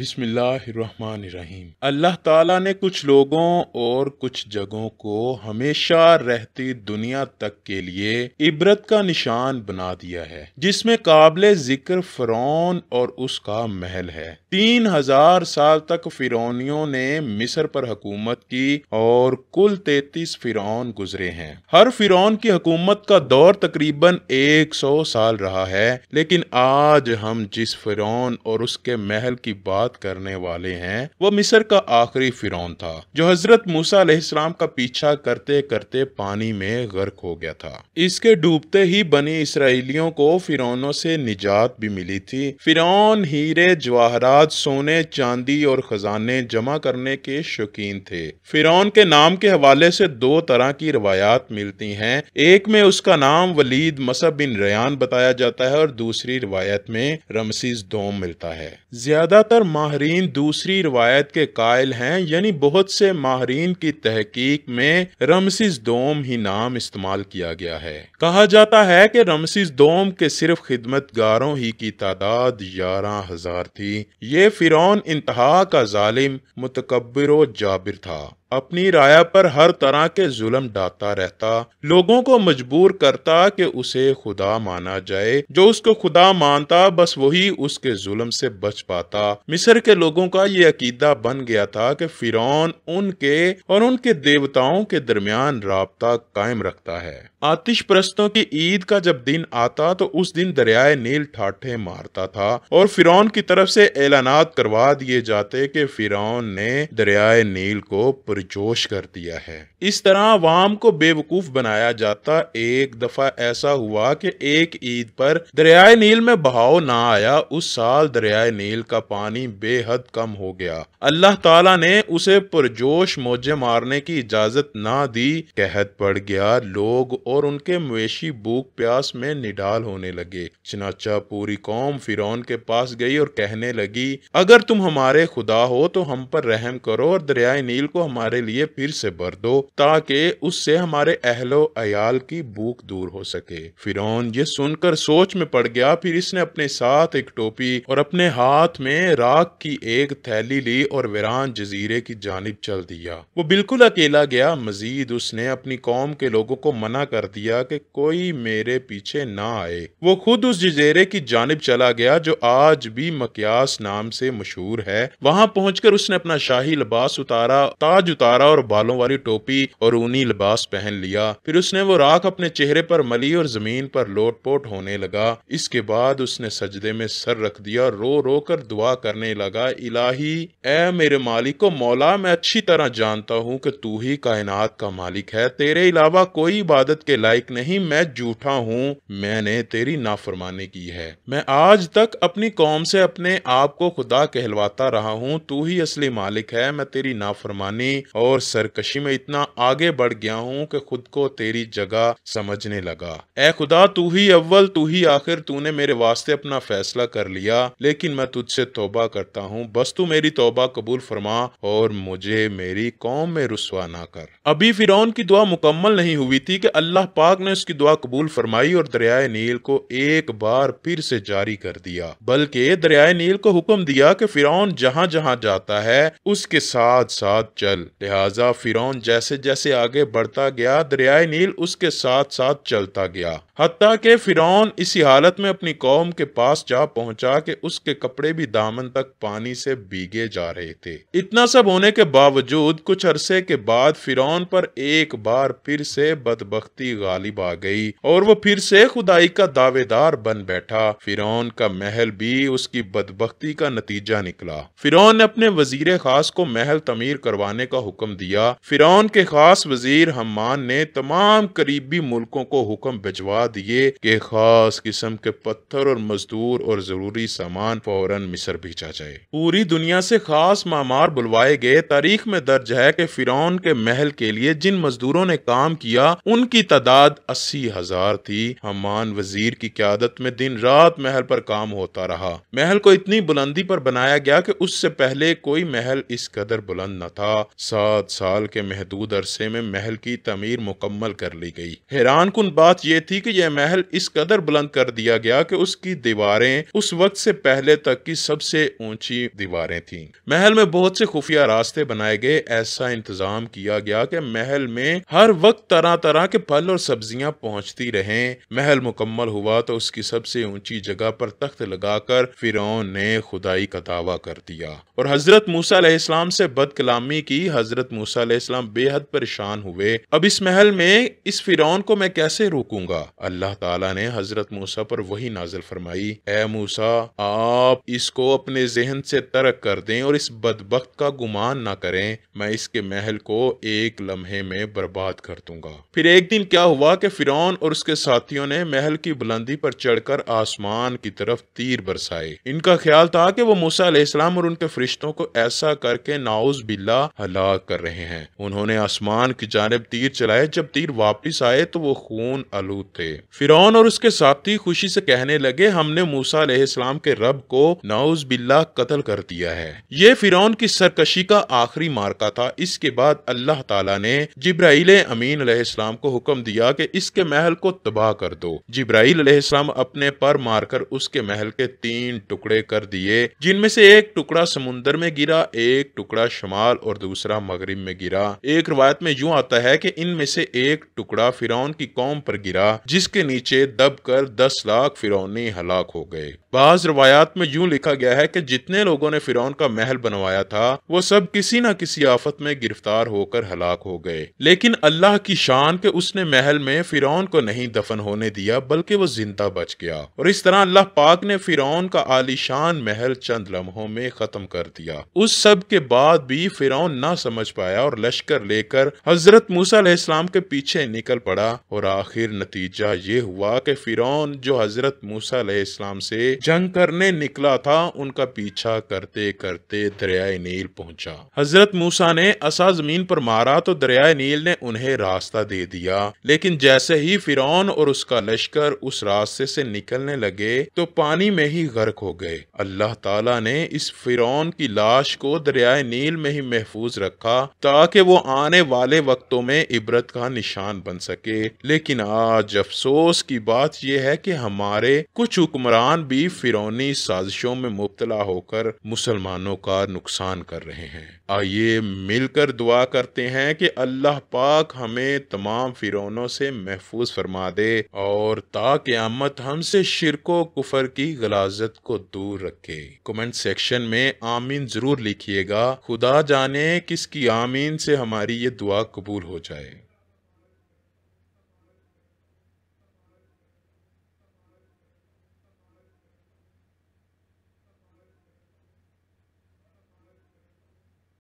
बिसमीम अल्लाह ताला ने कुछ लोगों और कुछ जगहों को हमेशा रहती दुनिया तक के लिए इबरत का निशान बना दिया है जिसमें काबिल जिक्र फिरौन और उसका महल है तीन हजार साल तक फिरौनियों ने मिस्र पर हकूमत की और कुल तैतीस फिरौन गुजरे हैं हर फिरौन की हकूमत का दौर तकरीबन एक सौ साल रहा है लेकिन आज हम जिस फिरौन और उसके महल की बात बात करने वाले हैं वो मिस्र का आखिरी फिरौन था जो हजरत मूसा का पीछा करते करते पानी में गर्क हो गया था इसके डूबते ही बनी इसराइलियों को फिरौनों से निजात भी मिली थी फिरौन हीरे जवाहरात सोने चांदी और खजाने जमा करने के शौकीन थे फिरौन के नाम के हवाले से दो तरह की रवायात मिलती हैं एक में उसका नाम वलीद मसब बिन रयान बताया जाता है और दूसरी रिवायत में रमसीज दोम मिलता है ज्यादातर माहरीन दूसरी रवायत के कायल हैं यानी बहुत से माहरीन की तहकीक में रमसिस दोम ही नाम इस्तेमाल किया गया है कहा जाता है कि रमसिस दोम के सिर्फ खिदमत गारों ही की तादाद ग्यारह हजार थी ये फिरौन इंतहा का जालिम मुतकबर जाबिर था अपनी राया पर हर तरह के जुल्म डाता रहता लोगों को मजबूर करता कि उसे खुदा माना जाए जो उसको खुदा मानता बस वही उसके जुल्म से बच पाता मिस्र के लोगों का ये अकीदा बन गया था कि फिर उनके और उनके देवताओं के दरमियान रबता कायम रखता है आतिश प्रस्तों की ईद का जब दिन आता तो उस दिन दरियाए नील ठाठे मारता था और फिर की तरफ से ऐलानात करवा दिए जाते कि फिर ने दरियाए नील को पुर पुरजोश कर दिया है इस तरह वाम को बेवकूफ बनाया जाता एक दफा ऐसा हुआ कि एक ईद पर दरियाए नील में बहाव ना आया उस साल दरियाए नील का पानी बेहद कम हो गया अल्लाह ताला ने उसे पुरजोश मोजे मारने की इजाजत ना दी कहत पड़ गया लोग और उनके मवेशी भूख प्यास में निडाल होने लगे चनाचा पूरी कौम फिर के पास गई और कहने लगी अगर तुम हमारे खुदा हो तो हम पर रहम करो और दरियाए नील को हमारे हमारे लिए फिर से भर दो ताकि उससे हमारे अहलो अयाल की भूख दूर हो सके फिर ये सुनकर सोच में पड़ गया फिर इसने अपने साथ एक टोपी और अपने हाथ में राख की एक थैली ली और वीरान जजीरे की जानब चल दिया वो बिल्कुल अकेला गया मजीद उसने अपनी कौम के लोगों को मना कर दिया कि कोई मेरे पीछे ना आए वो खुद उस जजीरे की जानब चला गया जो आज भी मकियास नाम से मशहूर है वहां पहुंचकर उसने अपना शाही लिबास उतारा ताज उतार उतारा और बालों वाली टोपी और ऊनी लिबास पहन लिया फिर उसने वो राख अपने चेहरे पर मली और जमीन पर लोटपोट होने लगा इसके बाद उसने सजदे में सर रख दिया रो रो कर दुआ करने लगा इलाही ए मेरे मालिक को मौला मैं अच्छी तरह जानता हूँ कि तू ही कायनात का मालिक है तेरे अलावा कोई इबादत के लायक नहीं मैं जूठा हूँ मैंने तेरी नाफरमानी की है मैं आज तक अपनी कौम से अपने आप को खुदा कहलवाता रहा हूँ तू ही असली मालिक है मैं तेरी नाफरमानी और सरकशी में इतना आगे बढ़ गया हूँ कि खुद को तेरी जगह समझने लगा ए खुदा तू ही अव्वल तू ही आखिर तूने मेरे वास्ते अपना फैसला कर लिया लेकिन मैं तुझसे तोबा करता हूँ बस तू मेरी तोबा कबूल फरमा और मुझे मेरी कौम में रसवा ना कर अभी फिर की दुआ मुकम्मल नहीं हुई थी कि अल्लाह पाक ने उसकी दुआ कबूल फरमाई और दरियाए नील को एक बार फिर से जारी कर दिया बल्कि दरियाए नील को हुक्म दिया कि फिरौन जहाँ जहाँ जाता है उसके साथ साथ चल लिहाजा फ़िरौन जैसे जैसे आगे बढ़ता गया दरियाए नील उसके साथ साथ चलता गया हती के फ़िरौन इसी हालत में अपनी कौम के पास जा पहुंचा के उसके कपड़े भी दामन तक पानी से भीगे जा रहे थे इतना सब होने के बावजूद कुछ अरसे के बाद फ़िरौन पर एक बार फिर से बदबख्ती गालिब आ गई और वो फिर से खुदाई का दावेदार बन बैठा फ़िरौन का महल भी उसकी बदबख्ती का नतीजा निकला फ़िरौन ने अपने वजीर खास को महल तमीर करवाने का हुक्म दिया फिर के खास वजीर हमान ने तमाम करीबी मुल्कों को हुक्म भिजवा दिए के खास किस्म के पत्थर और मजदूर और जरूरी सामान फौरन मिसर भेजा जाए पूरी दुनिया से खास मामार बुलवाए गए तारीख में दर्ज है कि फिरौन के महल के लिए जिन मजदूरों ने काम किया उनकी तादाद अस्सी हजार थी हमान वजीर की क्यादत में दिन रात महल पर काम होता रहा महल को इतनी बुलंदी पर बनाया गया कि उससे पहले कोई महल इस कदर बुलंद न था सात साल के महदूद अरसे में महल की तमीर मुकम्मल कर ली गई हैरान कन बात यह थी कि यह महल इस कदर बुलंद कर दिया गया कि उसकी दीवारें उस वक्त से पहले तक की सबसे ऊंची दीवारें थीं। महल में बहुत से खुफिया रास्ते बनाए गए ऐसा इंतजाम किया गया कि महल में हर वक्त तरह तरह के फल और सब्जियां पहुंचती रहें महल मुकम्मल हुआ तो उसकी सबसे ऊंची जगह पर तख्त लगाकर फिरौन ने खुदाई का दावा कर दिया और हजरत मूसा इस्लाम से बदकलामी की हजरत मूसा बेहद परेशान हुए अब इस महल में इस फिर को मैं कैसे रोकूंगा अल्लाह ताला ने हजरत मूसा पर वही नाजिल फरमाई ए मूसा आप इसको अपने जहन से तरक कर दें और इस बदबक का गुमान ना करें मैं इसके महल को एक लम्हे में बर्बाद कर दूंगा फिर एक दिन क्या हुआ कि फिर और उसके साथियों ने महल की बुलंदी पर चढ़कर आसमान की तरफ तीर बरसाए इनका ख्याल था कि वो मूसा और उनके फरिश्तों को ऐसा करके नाउज बिल्ला हला दुआ कर रहे हैं उन्होंने आसमान की जानब तीर चलाए जब तीर वापस आए तो वो खून आलू थे फिरौन और उसके साथी खुशी से कहने लगे हमने मूसा इस्लाम के रब को नाउज बिल्ला कत्ल कर दिया है ये फिरौन की सरकशी का आखिरी मार्का था इसके बाद अल्लाह तला ने जिब्राइल अमीन अलाम को हुक्म दिया कि इसके महल को तबाह कर दो जिब्राइल इस्लाम अपने पर मारकर उसके महल के तीन टुकड़े कर दिए जिनमें से एक टुकड़ा समुन्दर में गिरा एक टुकड़ा शमाल और दूसरा मगरिब में गिरा एक रवायत में यूँ आता है कि इनमें से एक टुकड़ा फिरौन की कौम पर गिरा जिसके नीचे दब कर दस लाख फिरौनी हलाक हो गए बाज रवायात में यूँ लिखा गया है कि जितने लोगों ने फिरौन का महल बनवाया था वो सब किसी न किसी आफत में गिरफ्तार होकर हलाक हो गए लेकिन अल्लाह की शान के उसने महल में फिरौन को नहीं दफन होने दिया बल्कि वो जिंदा बच गया और इस तरह अल्लाह पाक ने फिरौन का आलिशान महल चंद लम्हों में खत्म कर दिया उस सब के बाद भी फिरौन ना समझ पाया और लश्कर लेकर हजरत मूसा इस्लाम के पीछे निकल पड़ा और आखिर नतीजा ये हुआ कि फिर जो हजरत मूसा इस्लाम से जंग करने निकला था उनका पीछा करते करते दरियाए नील पहुंचा हजरत मूसा ने असा जमीन पर मारा तो दरियाए नील ने उन्हें रास्ता दे दिया लेकिन जैसे ही फिरौन और उसका लश्कर उस रास्ते से निकलने लगे तो पानी में ही गर्क हो गए अल्लाह तला ने इस फिर की लाश को दरियाए नील में ही महफूज रखा रखा ताकि वो आने वाले वक्तों में इबरत का निशान बन सके लेकिन आज अफसोस की बात यह है कि हमारे कुछ हुक्मरान भी फिरौनी साजिशों में मुबतला होकर मुसलमानों का नुकसान कर रहे हैं आइए मिलकर दुआ करते हैं कि अल्लाह पाक हमें तमाम फिरौनों से महफूज फरमा दे और ताकयामत हमसे शिरको कुफर की गलाजत को दूर रखे कमेंट सेक्शन में आमीन जरूर लिखिएगा खुदा जाने किस उसकी आमीन से हमारी ये दुआ कबूल हो जाए